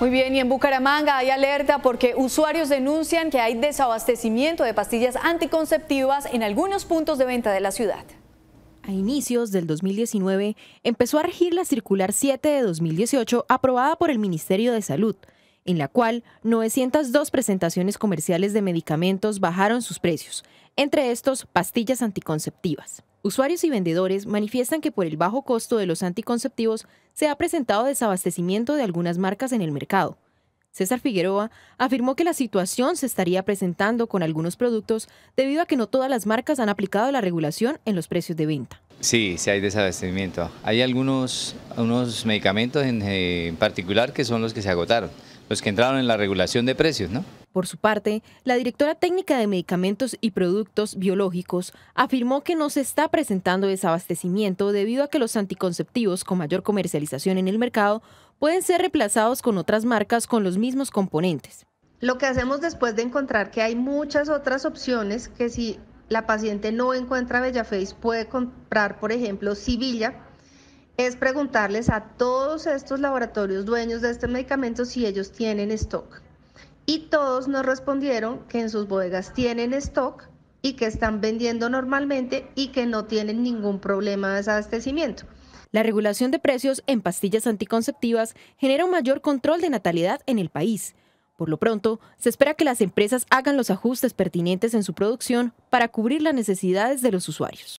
Muy bien, y en Bucaramanga hay alerta porque usuarios denuncian que hay desabastecimiento de pastillas anticonceptivas en algunos puntos de venta de la ciudad. A inicios del 2019 empezó a regir la Circular 7 de 2018 aprobada por el Ministerio de Salud, en la cual 902 presentaciones comerciales de medicamentos bajaron sus precios, entre estos pastillas anticonceptivas. Usuarios y vendedores manifiestan que por el bajo costo de los anticonceptivos se ha presentado desabastecimiento de algunas marcas en el mercado. César Figueroa afirmó que la situación se estaría presentando con algunos productos debido a que no todas las marcas han aplicado la regulación en los precios de venta. Sí, sí hay desabastecimiento. Hay algunos medicamentos eh, en particular que son los que se agotaron los que entraron en la regulación de precios, ¿no? Por su parte, la directora técnica de medicamentos y productos biológicos afirmó que no se está presentando desabastecimiento debido a que los anticonceptivos con mayor comercialización en el mercado pueden ser reemplazados con otras marcas con los mismos componentes. Lo que hacemos después de encontrar que hay muchas otras opciones que si la paciente no encuentra Bellaface puede comprar, por ejemplo, Sibilla, es preguntarles a todos estos laboratorios dueños de este medicamento si ellos tienen stock. Y todos nos respondieron que en sus bodegas tienen stock y que están vendiendo normalmente y que no tienen ningún problema de desabastecimiento. La regulación de precios en pastillas anticonceptivas genera un mayor control de natalidad en el país. Por lo pronto, se espera que las empresas hagan los ajustes pertinentes en su producción para cubrir las necesidades de los usuarios.